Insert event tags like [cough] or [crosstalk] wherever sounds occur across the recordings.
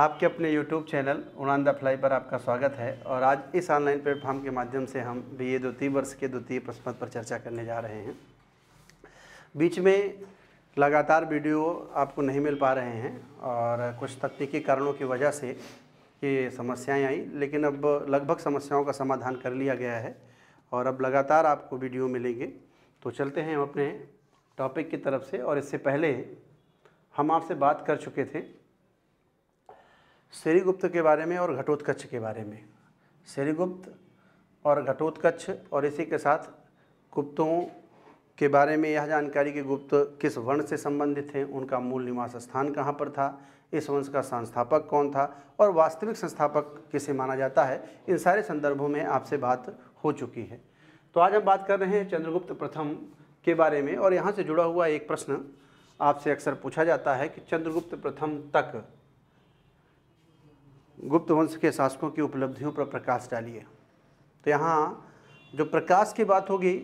आपके अपने YouTube channel Udaan the fly पर आपका स्वागत है और आज इस ऑनलाइन प्लेटफॉर्म के माध्यम से हम बी ए द्वितीय वर्ष के द्वितीय प्रश्नपत्र पर चर्चा करने जा रहे हैं बीच में लगातार वीडियो आपको नहीं मिल पा रहे हैं और कुछ तकनीकी कारणों की वजह से ये समस्याएं आई लेकिन अब लगभग समस्याओं का समाधान कर लिया गया है और अब लगातार आपको वीडियो मिलेंगे तो चलते हैं हम अपने टॉपिक की तरफ से और इससे पहले हम आपसे बात कर चुके थे श्रीगुप्त के बारे में और घटोत्कच के बारे में श्रीगुप्त और घटोत्कच और इसी के साथ गुप्तों के बारे में यह जानकारी कि गुप्त किस वंश से संबंधित थे उनका मूल निवास स्थान कहाँ पर था इस वंश का संस्थापक कौन था और वास्तविक संस्थापक किसे माना जाता है इन सारे संदर्भों में आपसे बात हो चुकी है तो आज हम बात कर रहे हैं चंद्रगुप्त प्रथम के बारे में और यहाँ से जुड़ा हुआ एक प्रश्न आपसे अक्सर पूछा जाता है कि चंद्रगुप्त प्रथम तक गुप्त वंश के शासकों की उपलब्धियों पर प्रकाश डालिए तो यहाँ जो प्रकाश की बात होगी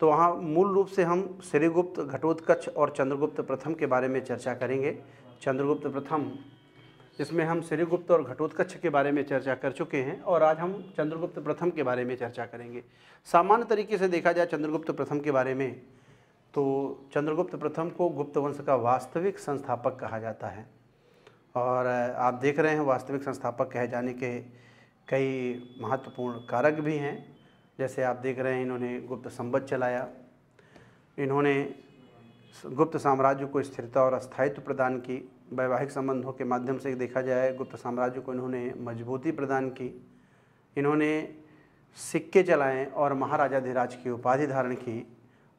तो वहाँ मूल रूप से हम श्रीगुप्त घटोत्कच और चंद्रगुप्त प्रथम के बारे में चर्चा करेंगे चंद्रगुप्त प्रथम जिसमें हम श्रीगुप्त और घटोत्कच के बारे में चर्चा कर चुके हैं और आज हम चंद्रगुप्त प्रथम के बारे में चर्चा करेंगे सामान्य तरीके से देखा जाए चंद्रगुप्त प्रथम के बारे में तो चंद्रगुप्त प्रथम को गुप्त वंश का वास्तविक संस्थापक कहा जाता है और आप देख रहे हैं वास्तविक संस्थापक कहे जाने के कई महत्वपूर्ण कारक भी हैं जैसे आप देख रहे हैं इन्होंने गुप्त संबद्ध चलाया इन्होंने गुप्त साम्राज्य को स्थिरता और अस्थायित्व प्रदान की वैवाहिक संबंधों के माध्यम से देखा जाए गुप्त साम्राज्य को इन्होंने मजबूती प्रदान की इन्होंने सिक्के चलाए और महाराजाधिराज की उपाधि धारण की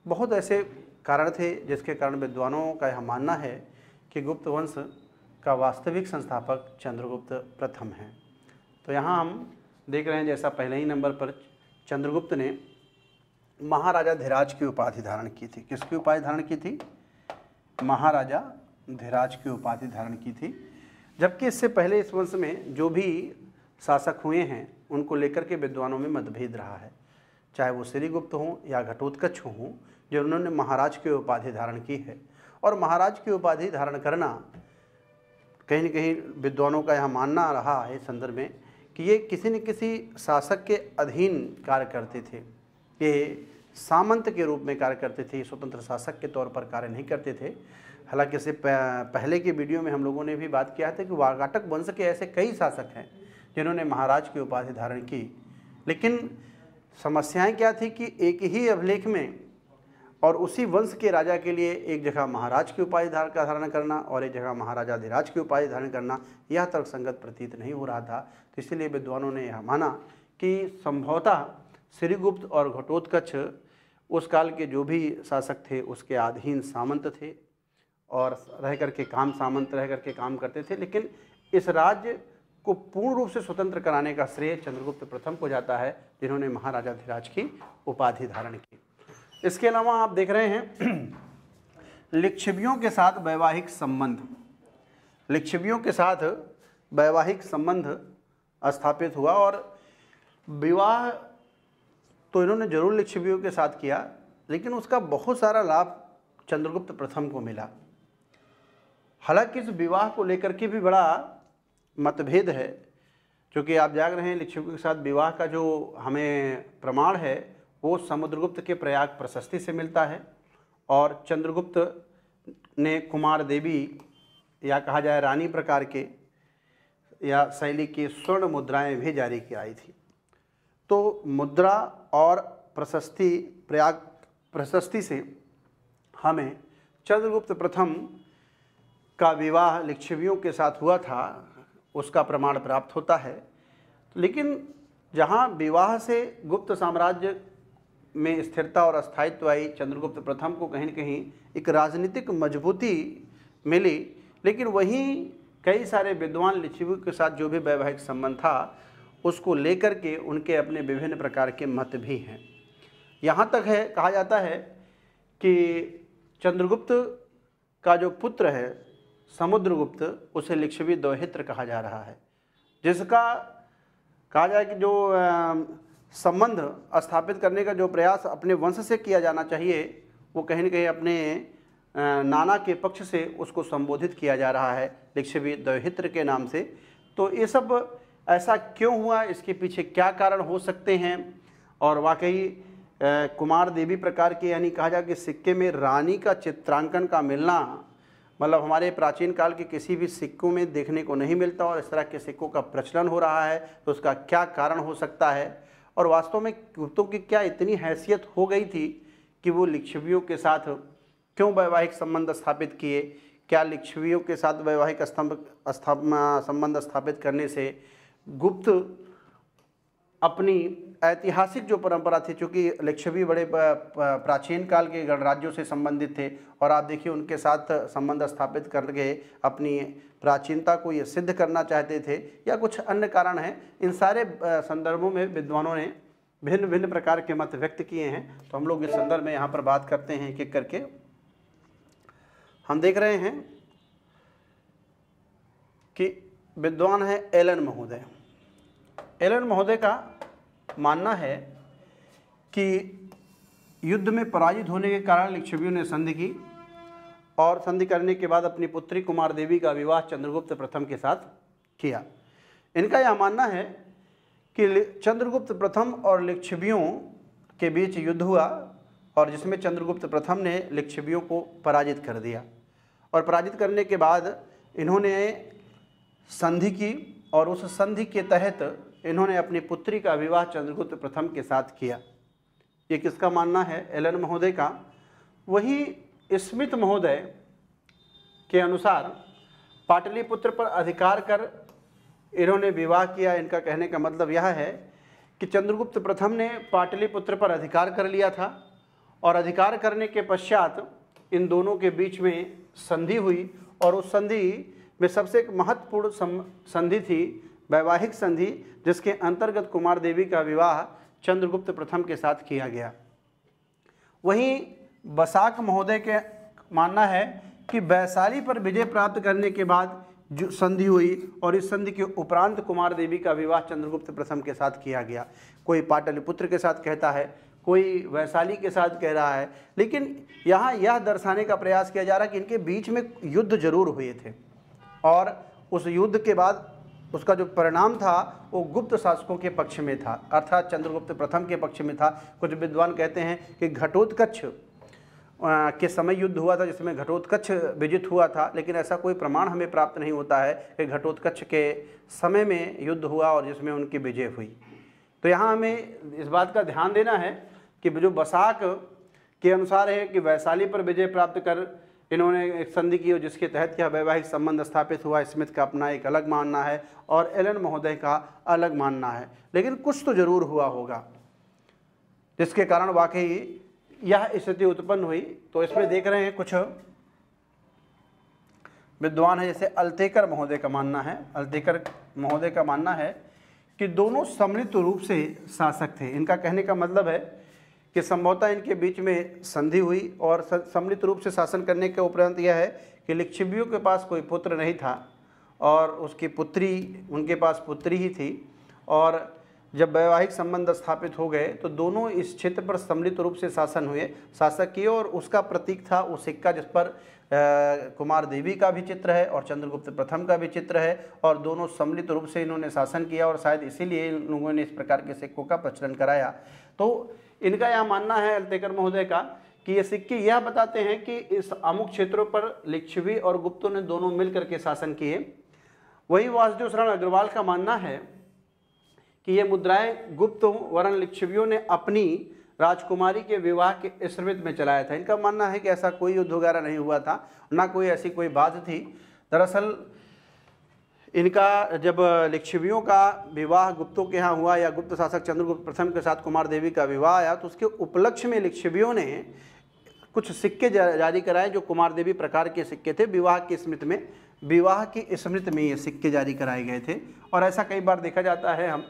बहुत ऐसे कारण थे जिसके कारण विद्वानों का यह मानना है कि गुप्त वंश का वास्तविक संस्थापक चंद्रगुप्त प्रथम हैं तो यहाँ हम देख रहे हैं जैसा पहले ही नंबर पर चंद्रगुप्त ने महाराजा धीराज की उपाधि धारण की थी किसकी उपाधि धारण की थी महाराजा धीराज की उपाधि धारण की थी जबकि इससे पहले इस वंश में जो भी शासक हुए हैं उनको लेकर के विद्वानों में मतभेद रहा है चाहे वो श्रीगुप्त हों या घटोत्कच हों जो उन्होंने महाराज की उपाधि धारण की है और महाराज की उपाधि धारण करना कहीं ना कहीं विद्वानों का यह मानना रहा है संदर्भ में कि ये किसी न किसी शासक के अधीन कार्य करते थे ये सामंत के रूप में कार्य करते थे स्वतंत्र शासक के तौर पर कार्य नहीं करते थे हालांकि इससे पहले के वीडियो में हम लोगों ने भी बात किया था कि वाराटक वंश के ऐसे कई शासक हैं जिन्होंने महाराज की उपाधि धारण की लेकिन समस्याएं क्या थी कि एक ही अभिलेख में और उसी वंश के राजा के लिए एक जगह महाराज की उपाधि का धारण करना और एक जगह महाराजा अधिराज की उपाधि धारण करना यह संगत प्रतीत नहीं हो रहा था तो इसलिए विद्वानों ने यह माना कि संभवतः श्रीगुप्त और घटोत्कच उस काल के जो भी शासक थे उसके अधीन सामंत थे और रह कर के काम सामंत रह कर के काम करते थे लेकिन इस राज्य को पूर्ण रूप से स्वतंत्र कराने का श्रेय चंद्रगुप्त प्रथम को जाता है जिन्होंने महाराजाधिराज की उपाधि धारण की इसके अलावा आप देख रहे हैं [clears throat] लिक्षिवियों के साथ वैवाहिक संबंध लिक्षिवियों के साथ वैवाहिक संबंध स्थापित हुआ और विवाह तो इन्होंने जरूर लिक्षिवियों के साथ किया लेकिन उसका बहुत सारा लाभ चंद्रगुप्त प्रथम को मिला हालांकि इस विवाह को लेकर के भी बड़ा मतभेद है क्योंकि आप जाग रहे हैं लिक्षिवियों के साथ विवाह का जो हमें प्रमाण है वो समुद्रगुप्त के प्रयाग प्रशस्ति से मिलता है और चंद्रगुप्त ने कुमार देवी या कहा जाए रानी प्रकार के या शैली की स्वर्ण मुद्राएं भी जारी की आई थी तो मुद्रा और प्रशस्ति प्रयाग प्रशस्ति से हमें चंद्रगुप्त प्रथम का विवाह लिच्छवियों के साथ हुआ था उसका प्रमाण प्राप्त होता है लेकिन जहाँ विवाह से गुप्त साम्राज्य में स्थिरता और अस्थायित्व आई चंद्रगुप्त प्रथम को कहीं कहीं एक राजनीतिक मजबूती मिली लेकिन वहीं कई सारे विद्वान लिच्छवी के साथ जो भी वैवाहिक संबंध था उसको लेकर के उनके अपने विभिन्न प्रकार के मत भी हैं यहाँ तक है कहा जाता है कि चंद्रगुप्त का जो पुत्र है समुद्रगुप्त उसे लिच्छवी दोहित्र कहा जा रहा है जिसका कहा जाए कि जो संबंध स्थापित करने का जो प्रयास अपने वंश से किया जाना चाहिए वो कहीं ना कहीं अपने नाना के पक्ष से उसको संबोधित किया जा रहा है लिक्षवी दहित्र के नाम से तो ये सब ऐसा क्यों हुआ इसके पीछे क्या कारण हो सकते हैं और वाकई कुमार देवी प्रकार के यानी कहा जाए कि सिक्के में रानी का चित्रांकन का मिलना मतलब हमारे प्राचीन काल के किसी भी सिक्कों में देखने को नहीं मिलता और इस तरह के सिक्कों का प्रचलन हो रहा है तो उसका क्या कारण हो सकता है और वास्तव में गुप्तों की क्या इतनी हैसियत हो गई थी कि वो लिच्छवियों के साथ क्यों वैवाहिक संबंध स्थापित किए क्या लिच्छवियों के साथ वैवाहिक स्तंभ संबंध स्थापित करने से गुप्त अपनी ऐतिहासिक जो परंपरा थी चूँकि लिच्छवी बड़े प्राचीन काल के गणराज्यों से संबंधित थे और आप देखिए उनके साथ संबंध स्थापित करके अपनी प्राचीनता को ये सिद्ध करना चाहते थे या कुछ अन्य कारण हैं इन सारे संदर्भों में विद्वानों ने भिन्न भिन्न प्रकार के मत व्यक्त किए हैं तो हम लोग इस संदर्भ में यहाँ पर बात करते हैं एक एक करके हम देख रहे हैं कि विद्वान है एलन महोदय एलन महोदय का मानना है कि युद्ध में पराजित होने के कारण लिक्षवियों ने संधि की और संधि करने के बाद अपनी पुत्री कुमार देवी का विवाह चंद्रगुप्त प्रथम के साथ किया इनका यह मानना है कि चंद्रगुप्त प्रथम और लिक्षवियों के बीच युद्ध हुआ और जिसमें चंद्रगुप्त प्रथम ने लिक्षवियों को पराजित कर दिया और पराजित करने के बाद इन्होंने संधि की और उस संधि के तहत इन्होंने अपनी पुत्री का विवाह चंद्रगुप्त प्रथम के साथ किया ये किसका मानना है एलन महोदय का वही स्मित महोदय के अनुसार पाटलिपुत्र पर अधिकार कर इन्होंने विवाह किया इनका कहने का मतलब यह है कि चंद्रगुप्त प्रथम ने पाटलिपुत्र पर अधिकार कर लिया था और अधिकार करने के पश्चात इन दोनों के बीच में संधि हुई और उस संधि में सबसे एक महत्वपूर्ण संधि थी वैवाहिक संधि जिसके अंतर्गत कुमार देवी का विवाह चंद्रगुप्त प्रथम के साथ किया गया वहीं बसाक महोदय के मानना है कि वैशाली पर विजय प्राप्त करने के बाद जो संधि हुई और इस संधि के उपरांत कुमार देवी का विवाह चंद्रगुप्त प्रथम के साथ किया गया कोई पाटलिपुत्र के साथ कहता है कोई वैशाली के साथ कह रहा है लेकिन यहाँ यह दर्शाने का प्रयास किया जा रहा है कि इनके बीच में युद्ध जरूर हुए थे और उस युद्ध के बाद उसका जो परिणाम था वो गुप्त शासकों के पक्ष में था अर्थात चंद्रगुप्त प्रथम के पक्ष में था कुछ विद्वान कहते हैं कि घटोत्कच्छ के समय युद्ध हुआ था जिसमें घटोत्कच्छ विजित हुआ था लेकिन ऐसा कोई प्रमाण हमें प्राप्त नहीं होता है कि घटोत्कच्छ के समय में युद्ध हुआ और जिसमें उनकी विजय हुई तो यहाँ हमें इस बात का ध्यान देना है कि जो बसाक के अनुसार है कि वैशाली पर विजय प्राप्त कर इन्होंने एक संधि की जिसके तहत यह वैवाहिक संबंध स्थापित हुआ स्मिथ का अपना एक अलग मानना है और एलन महोदय का अलग मानना है लेकिन कुछ तो जरूर हुआ होगा जिसके कारण वाकई यह स्थिति उत्पन्न हुई तो इसमें देख रहे हैं कुछ विद्वान है जैसे अल्तेकर महोदय का मानना है अल्तेकर महोदय का मानना है कि दोनों सम्मिलित रूप से शासक थे इनका कहने का मतलब है कि संभवतः इनके बीच में संधि हुई और सम्मिलित रूप से शासन करने के उपरांत यह है कि लिक्षिवियों के पास कोई पुत्र नहीं था और उसकी पुत्री उनके पास पुत्री ही थी और जब वैवाहिक संबंध स्थापित हो गए तो दोनों इस क्षेत्र पर सम्मिलित रूप से शासन हुए शासक किए और उसका प्रतीक था वो सिक्का जिस पर कुमार देवी का भी चित्र है और चंद्रगुप्त प्रथम का भी चित्र है और दोनों सम्मिलित रूप से इन्होंने शासन किया और शायद इसीलिए इन लोगों ने इस प्रकार के सिक्कों का प्रचलन कराया तो इनका यह मानना है अल्तेकर महोदय का कि ये सिक्के यह बताते हैं कि इस अमुक क्षेत्रों पर लिच्छवी और गुप्तों ने दोनों मिलकर के शासन किए वहीं वासुदेव शरण अग्रवाल का मानना है कि ये मुद्राएं गुप्तों वरण लिच्छवियों ने अपनी राजकुमारी के विवाह के स्मृत में चलाया था इनका मानना है कि ऐसा कोई युद्ध वगैरह नहीं हुआ था ना कोई ऐसी कोई बात थी दरअसल इनका जब लिच्छवियों का विवाह गुप्तों के यहाँ हुआ या गुप्त शासक चंद्रगुप्त प्रथम के साथ कुमार देवी का विवाह आया तो उसके उपलक्ष्य में लिच्छवियों ने कुछ सिक्के जारी कराए जो कुमार देवी प्रकार के सिक्के थे विवाह की स्मृति में विवाह की स्मृति में ये सिक्के जारी कराए गए थे और ऐसा कई बार देखा जाता है हम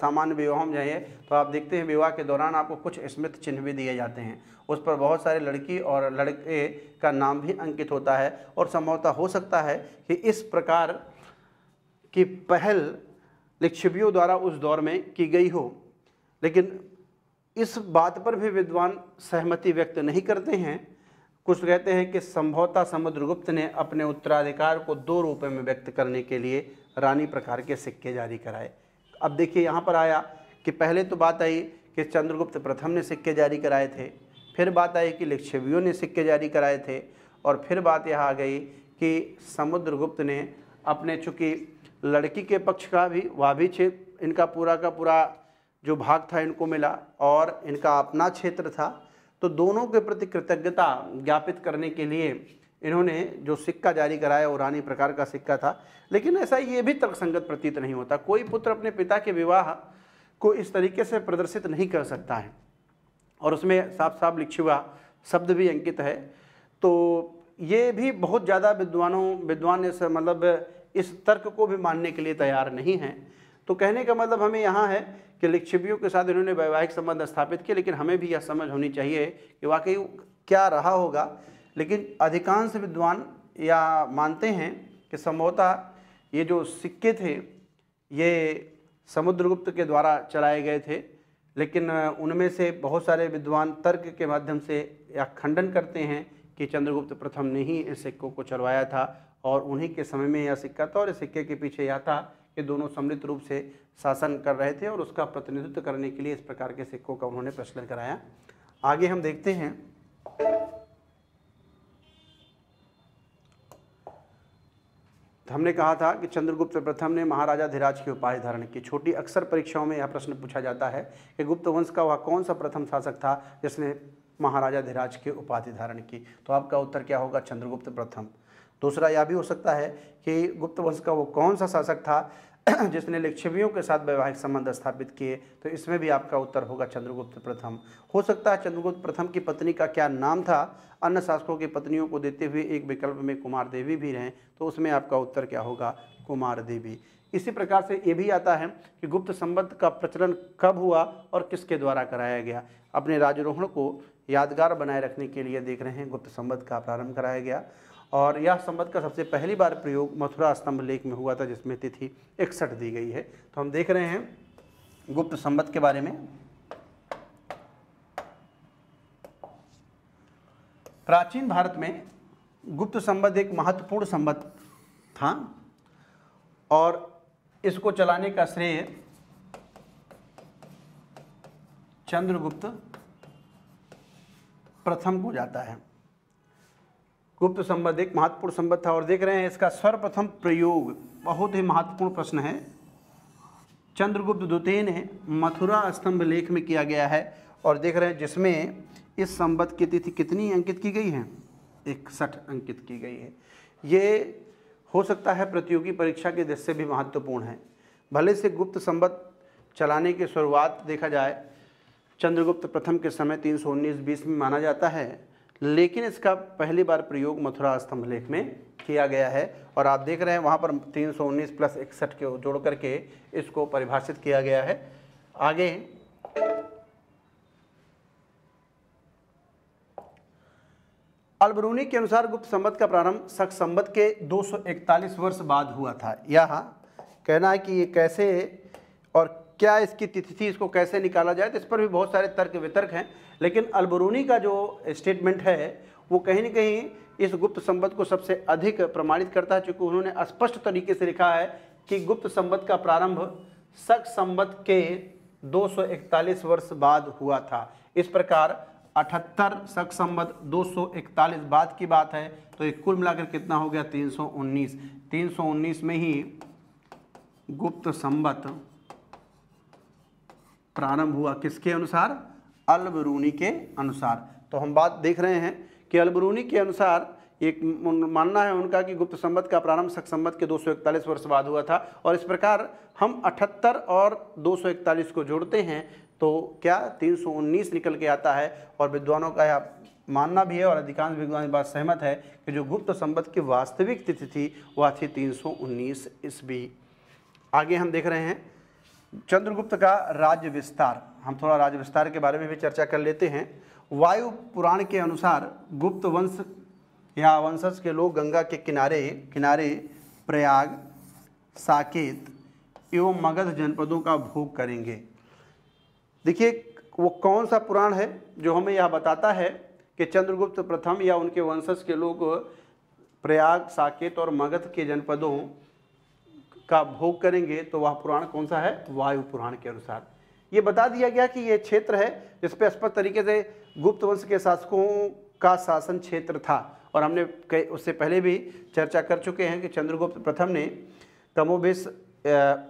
सामान्य विवाह में जाइए तो आप देखते हैं विवाह के दौरान आपको कुछ स्मृति चिन्ह भी दिए जाते हैं उस पर बहुत सारे लड़की और लड़के का नाम भी अंकित होता है और संभवतः हो सकता है कि इस प्रकार की पहल लिक्षिवियों द्वारा उस दौर में की गई हो लेकिन इस बात पर भी विद्वान सहमति व्यक्त नहीं करते हैं कुछ कहते हैं कि संभवतः समुद्रगुप्त ने अपने उत्तराधिकार को दो रूप में व्यक्त करने के लिए रानी प्रकार के सिक्के जारी कराए अब देखिए यहाँ पर आया कि पहले तो बात आई कि चंद्रगुप्त प्रथम ने सिक्के जारी कराए थे फिर बात आई कि लिक्षवियों ने सिक्के जारी कराए थे और फिर बात यह आ गई कि समुद्रगुप्त ने अपने चूँकि लड़की के पक्ष का भी वह भी क्षेत्र इनका पूरा का पूरा जो भाग था इनको मिला और इनका अपना क्षेत्र था तो दोनों के प्रति कृतज्ञता ज्ञापित करने के लिए इन्होंने जो सिक्का जारी कराया वो रानी प्रकार का सिक्का था लेकिन ऐसा ये भी तर्कसंगत प्रतीत नहीं होता कोई पुत्र अपने पिता के विवाह को इस तरीके से प्रदर्शित नहीं कर सकता है और उसमें साफ साफ लिखी हुआ शब्द भी अंकित है तो ये भी बहुत ज़्यादा विद्वानों विद्वान इस मतलब इस तर्क को भी मानने के लिए तैयार नहीं है तो कहने का मतलब हमें यहाँ है कि लिक्षिवियों के साथ इन्होंने वैवाहिक संबंध स्थापित किए लेकिन हमें भी यह समझ होनी चाहिए कि वाकई क्या रहा होगा लेकिन अधिकांश विद्वान या मानते हैं कि संभवतः ये जो सिक्के थे ये समुद्रगुप्त के द्वारा चलाए गए थे लेकिन उनमें से बहुत सारे विद्वान तर्क के माध्यम से या खंडन करते हैं कि चंद्रगुप्त प्रथम ने ही इस सिक्कों को चलवाया था और उन्हीं के समय में यह सिक्का था और इस सिक्के के पीछे यह था कि दोनों सम्मिलित रूप से शासन कर रहे थे और उसका प्रतिनिधित्व करने के लिए इस प्रकार के सिक्कों का उन्होंने प्रचलन कराया आगे हम देखते हैं हमने कहा था कि चंद्रगुप्त प्रथम ने महाराजा धीराज की उपाधि धारण की छोटी अक्सर परीक्षाओं में यह प्रश्न पूछा जाता है कि गुप्त वंश का वह कौन सा प्रथम शासक था जिसने महाराजा धीराज की उपाधि धारण की तो आपका उत्तर क्या होगा चंद्रगुप्त प्रथम दूसरा यह भी हो सकता है कि गुप्त वंश का वो कौन सा शासक था [clears throat] जिसने लिच्छवियों के साथ वैवाहिक संबंध स्थापित किए तो इसमें भी आपका उत्तर होगा चंद्रगुप्त प्रथम हो सकता है चंद्रगुप्त प्रथम की पत्नी का क्या नाम था अन्य शासकों की पत्नियों को देते हुए एक विकल्प में कुमार देवी भी रहें तो उसमें आपका उत्तर क्या होगा कुमार देवी इसी प्रकार से ये भी आता है कि गुप्त संबंध का प्रचलन कब हुआ और किसके द्वारा कराया गया अपने राजरोहण को यादगार बनाए रखने के लिए देख रहे हैं गुप्त संबद्ध का प्रारंभ कराया गया और यह संबद्ध का सबसे पहली बार प्रयोग मथुरा स्तंभ लेख में हुआ था जिसमें तिथि इकसठ दी गई है तो हम देख रहे हैं गुप्त संबद्ध के बारे में प्राचीन भारत में गुप्त संबद्ध एक महत्वपूर्ण संबद्ध था और इसको चलाने का श्रेय चंद्रगुप्त प्रथम हो जाता है गुप्त संबंध एक महत्वपूर्ण संबंध था और देख रहे हैं इसका सर्वप्रथम प्रयोग बहुत ही महत्वपूर्ण प्रश्न है चंद्रगुप्त द्वितीय ने मथुरा स्तंभ लेख में किया गया है और देख रहे हैं जिसमें इस संबद्ध की तिथि कितनी अंकित की गई है इकसठ अंकित की गई है ये हो सकता है प्रतियोगी परीक्षा के दृष्टि भी महत्वपूर्ण है भले से गुप्त संबद्ध चलाने की शुरुआत देखा जाए चंद्रगुप्त प्रथम के समय तीन सौ उन्नीस में माना जाता है लेकिन इसका पहली बार प्रयोग मथुरा स्तंभ लेख में किया गया है और आप देख रहे हैं वहाँ पर 319 प्लस इकसठ के जोड़ करके इसको परिभाषित किया गया है आगे अलबरूनी के अनुसार गुप्त संबत का प्रारंभ सख संबत के 241 वर्ष बाद हुआ था यह कहना है कि ये कैसे और क्या इसकी तिथि थी इसको कैसे निकाला जाए तो इस पर भी बहुत सारे तर्क वितर्क हैं लेकिन अलबरूनी का जो स्टेटमेंट है वो कहीं ना कहीं इस गुप्त संबंध को सबसे अधिक प्रमाणित करता है चूँकि उन्होंने स्पष्ट तरीके से लिखा है कि गुप्त संबंध का प्रारंभ शक संबंध के 241 वर्ष बाद हुआ था इस प्रकार अठहत्तर शक संबत 241 बाद की बात है तो एक कुल मिलाकर कितना हो गया 319 319 में ही गुप्त संबत प्रारंभ हुआ किसके अनुसार अलबरूनी के अनुसार तो हम बात देख रहे हैं कि अलबरूनी के अनुसार एक मानना है उनका कि गुप्त संबत का प्रारंभ सख संबत के 241 वर्ष बाद हुआ था और इस प्रकार हम 78 और 241 को जोड़ते हैं तो क्या 319 निकल के आता है और विद्वानों का यह मानना भी है और अधिकांश विद्वान इस बात सहमत है कि जो गुप्त संबत की वास्तविक तिथि थी वह थी 319 ईस्वी आगे हम देख रहे हैं चंद्रगुप्त का राज्य विस्तार हम थोड़ा राज्य विस्तार के बारे में भी चर्चा कर लेते हैं वायु पुराण के अनुसार गुप्त वंश या वंशज के लोग गंगा के किनारे किनारे प्रयाग साकेत एवं मगध जनपदों का भोग करेंगे देखिए वो कौन सा पुराण है जो हमें यह बताता है कि चंद्रगुप्त प्रथम या उनके वंशज के लोग प्रयाग साकेत और मगध के जनपदों का भोग करेंगे तो वह पुराण कौन सा है वायु पुराण के अनुसार ये बता दिया गया कि यह क्षेत्र है जिस पर स्पष्ट तरीके से गुप्त वंश के शासकों का शासन क्षेत्र था और हमने कई उससे पहले भी चर्चा कर चुके हैं कि चंद्रगुप्त प्रथम ने तमोबेश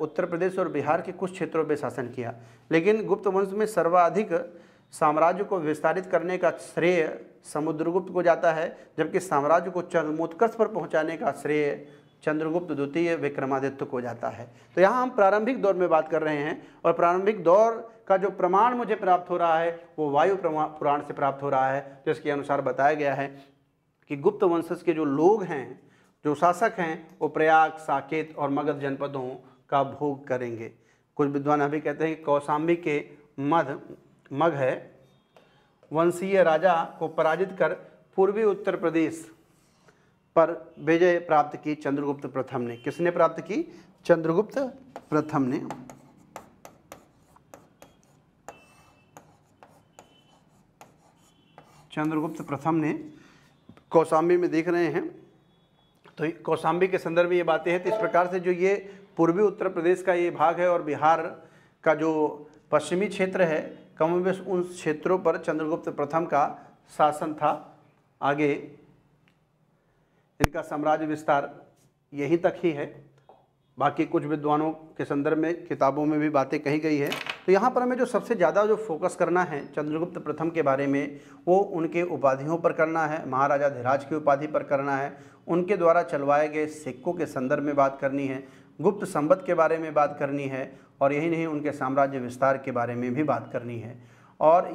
उत्तर प्रदेश और बिहार के कुछ क्षेत्रों पर शासन किया लेकिन गुप्त वंश में सर्वाधिक साम्राज्य को विस्तारित करने का श्रेय समुद्रगुप्त को जाता है जबकि साम्राज्य को चरमोत्कर्ष पर पहुंचाने का श्रेय चंद्रगुप्त द्वितीय विक्रमादित्य को जाता है तो यहाँ हम प्रारंभिक दौर में बात कर रहे हैं और प्रारंभिक दौर का जो प्रमाण मुझे प्राप्त हो रहा है वो वायु पुराण से प्राप्त हो रहा है जिसके अनुसार बताया गया है कि गुप्त वंशज के जो लोग हैं जो शासक हैं वो प्रयाग साकेत और मगध जनपदों का भोग करेंगे कुछ विद्वान अभी कहते हैं कि कौशाम्बी के मध मग है वंशीय राजा को पराजित कर पूर्वी उत्तर प्रदेश पर विजय प्राप्त की चंद्रगुप्त प्रथम ने किसने प्राप्त की चंद्रगुप्त प्रथम ने चंद्रगुप्त प्रथम ने कौशाम्बी में देख रहे हैं तो कौशाम्बी के संदर्भ में ये बातें हैं तो इस प्रकार से जो ये पूर्वी उत्तर प्रदेश का ये भाग है और बिहार का जो पश्चिमी क्षेत्र है कम उन क्षेत्रों पर चंद्रगुप्त प्रथम का शासन था आगे का साम्राज्य विस्तार यहीं तक ही है बाकी कुछ विद्वानों के संदर्भ में किताबों में भी बातें कही गई है तो यहाँ पर हमें जो सबसे ज़्यादा जो फोकस करना है चंद्रगुप्त प्रथम के बारे में वो उनके उपाधियों पर करना है महाराजा धीराज की उपाधि पर करना है उनके द्वारा चलवाए गए सिक्कों के संदर्भ में बात करनी है गुप्त संबत के बारे में बात करनी है और यही नहीं उनके साम्राज्य विस्तार के बारे में भी बात करनी है और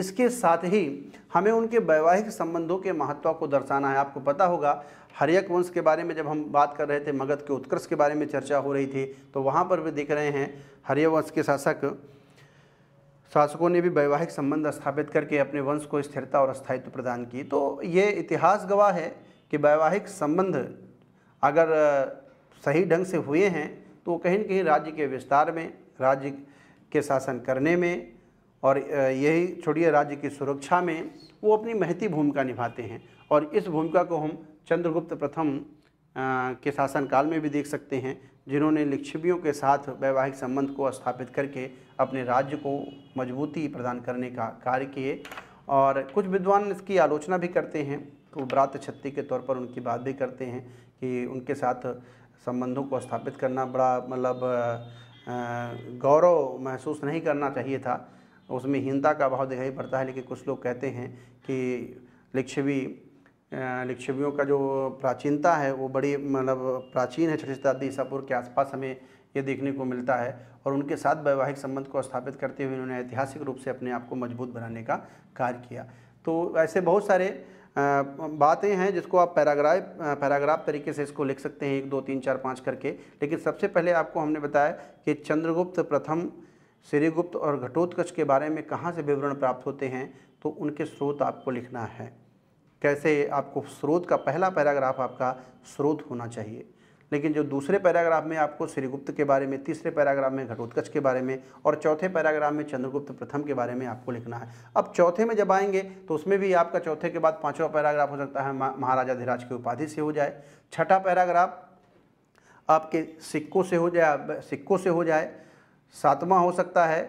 इसके साथ ही हमें उनके वैवाहिक संबंधों के महत्व को दर्शाना है आपको पता होगा हरियक वंश के बारे में जब हम बात कर रहे थे मगध के उत्कर्ष के बारे में चर्चा हो रही थी तो वहाँ पर भी देख रहे हैं हरिय वंश के शासक शासकों ने भी वैवाहिक संबंध स्थापित करके अपने वंश को स्थिरता और स्थायित्व प्रदान की तो ये इतिहास गवाह है कि वैवाहिक संबंध अगर सही ढंग से हुए हैं तो कहीं ना कहीं राज्य के विस्तार में राज्य के शासन करने में और यही छोड़िए राज्य की सुरक्षा में वो अपनी महती भूमिका निभाते हैं और इस भूमिका को हम चंद्रगुप्त प्रथम के शासनकाल में भी देख सकते हैं जिन्होंने लिच्छवियों के साथ वैवाहिक संबंध को स्थापित करके अपने राज्य को मजबूती प्रदान करने का कार्य किए और कुछ विद्वान इसकी आलोचना भी करते हैं तो ब्रात छत्ती के तौर पर उनकी बात भी करते हैं कि उनके साथ संबंधों को स्थापित करना बड़ा मतलब गौरव महसूस नहीं करना चाहिए था उसमें हीनता का अभाव दिखाई पड़ता है लेकिन कुछ लोग कहते हैं कि लिच्छवी लिच्छवियों का जो प्राचीनता है वो बड़ी मतलब प्राचीन है छठी शताब्दी ईसापुर के आसपास हमें ये देखने को मिलता है और उनके साथ वैवाहिक संबंध को स्थापित करते हुए उन्होंने ऐतिहासिक रूप से अपने आप को मजबूत बनाने का कार्य किया तो ऐसे बहुत सारे बातें हैं जिसको आप पैराग्राफ पैराग्राफ तरीके से इसको लिख सकते हैं एक दो तीन चार पाँच करके लेकिन सबसे पहले आपको हमने बताया कि चंद्रगुप्त प्रथम श्रीगुप्त और घटोत्कच के बारे में कहाँ से विवरण प्राप्त होते हैं तो उनके स्रोत आपको लिखना है कैसे आपको स्रोत का पहला पैराग्राफ आपका स्रोत होना चाहिए लेकिन जो दूसरे पैराग्राफ में आपको श्रीगुप्त के बारे में तीसरे पैराग्राफ में घटोत्कच के बारे में और चौथे पैराग्राफ में चंद्रगुप्त प्रथम के बारे में आपको लिखना है अब चौथे में जब आएंगे तो उसमें भी आपका चौथे के बाद पाँचवा पैराग्राफ हो सकता है महाराजा धीराज की उपाधि से हो जाए छठा पैराग्राफ आपके सिक्कों से हो जाए सिक्कों से हो जाए सातवां हो सकता है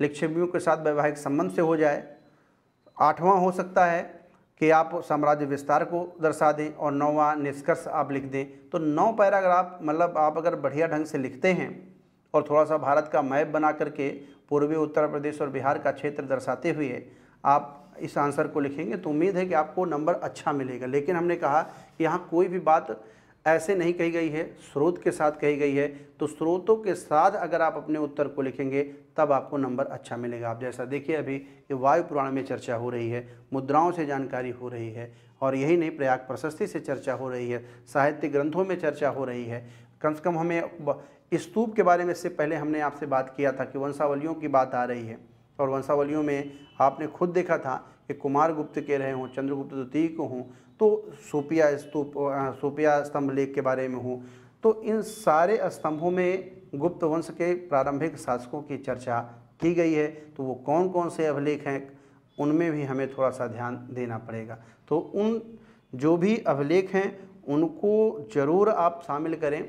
लिक्षिवियों के साथ वैवाहिक संबंध से हो जाए आठवां हो सकता है कि आप साम्राज्य विस्तार को दर्शा दें और नौवां निष्कर्ष आप लिख दें तो नौ पैराग्राफ मतलब आप अगर बढ़िया ढंग से लिखते हैं और थोड़ा सा भारत का मैप बना करके पूर्वी उत्तर प्रदेश और बिहार का क्षेत्र दर्शाते हुए आप इस आंसर को लिखेंगे तो उम्मीद है कि आपको नंबर अच्छा मिलेगा लेकिन हमने कहा कि यहाँ कोई भी बात ऐसे नहीं कही गई है स्रोत के साथ कही गई है तो स्रोतों के साथ अगर आप अपने उत्तर को लिखेंगे तब आपको नंबर अच्छा मिलेगा आप जैसा देखिए अभी ये वायु पुराण में चर्चा हो रही है मुद्राओं से जानकारी हो रही है और यही नहीं प्रयाग प्रशस्ति से चर्चा हो रही है साहित्य ग्रंथों में चर्चा हो रही है कम से कम हमें स्तूप के बारे में इससे पहले हमने आपसे बात किया था कि वंशावलियों की बात आ रही है और वंशावलियों में आपने खुद देखा था कि कुमार गुप्त के रहे हों चंद्रगुप्त द्वितीय तो को हों तो सोपिया स्तूप सोपिया स्तंभ लेख के बारे में हो तो इन सारे स्तंभों में गुप्त वंश के प्रारंभिक शासकों की चर्चा की गई है तो वो कौन कौन से अभिलेख हैं उनमें भी हमें थोड़ा सा ध्यान देना पड़ेगा तो उन जो भी अभिलेख हैं उनको ज़रूर आप शामिल करें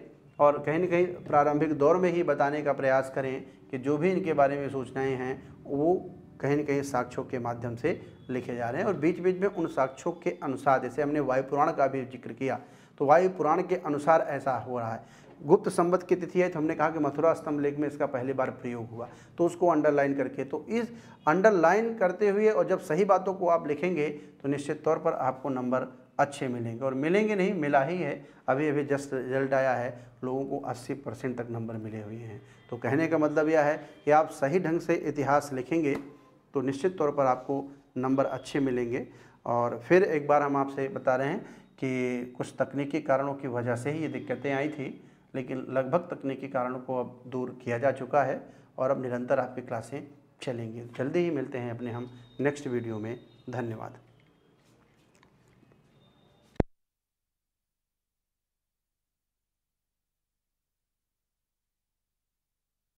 और कहीं ना कहीं प्रारंभिक दौर में ही बताने का प्रयास करें कि जो भी इनके बारे में सूचनाएं हैं वो कहीं ना कहीं साक्ष्यों के माध्यम से लिखे जा रहे हैं और बीच बीच में उन साक्ष्यों के अनुसार जैसे हमने वायु पुराण का भी जिक्र किया तो वायु पुराण के अनुसार ऐसा हो रहा है गुप्त संबद्ध की तिथि है तो हमने कहा कि मथुरा स्तंभ लेख में इसका पहली बार प्रयोग हुआ तो उसको अंडरलाइन करके तो इस अंडरलाइन करते हुए और जब सही बातों को आप लिखेंगे तो निश्चित तौर पर आपको नंबर अच्छे मिलेंगे और मिलेंगे नहीं मिला ही है अभी अभी जस्ट रिजल्ट आया है लोगों को 80 परसेंट तक नंबर मिले हुए हैं तो कहने का मतलब यह है कि आप सही ढंग से इतिहास लिखेंगे तो निश्चित तौर पर आपको नंबर अच्छे मिलेंगे और फिर एक बार हम आपसे बता रहे हैं कि कुछ तकनीकी कारणों की वजह से ही ये दिक्कतें आई थी लेकिन लगभग तकनीकी कारणों को अब दूर किया जा चुका है और अब निरंतर आपकी क्लासें चलेंगी जल्दी ही मिलते हैं अपने हम नेक्स्ट वीडियो में धन्यवाद